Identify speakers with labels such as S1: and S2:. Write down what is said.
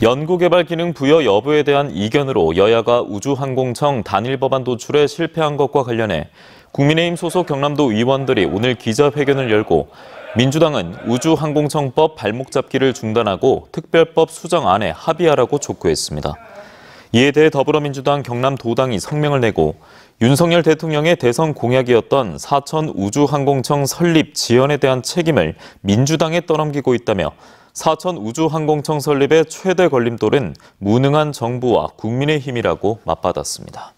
S1: 연구개발 기능 부여 여부에 대한 이견으로 여야가 우주항공청 단일법안 도출에 실패한 것과 관련해 국민의힘 소속 경남도 의원들이 오늘 기자회견을 열고 민주당은 우주항공청법 발목잡기를 중단하고 특별법 수정안에 합의하라고 촉구했습니다. 이에 대해 더불어민주당 경남도당이 성명을 내고 윤석열 대통령의 대선 공약이었던 사천 우주항공청 설립 지연에 대한 책임을 민주당에 떠넘기고 있다며 사천 우주항공청 설립의 최대 걸림돌은 무능한 정부와 국민의 힘이라고 맞받았습니다.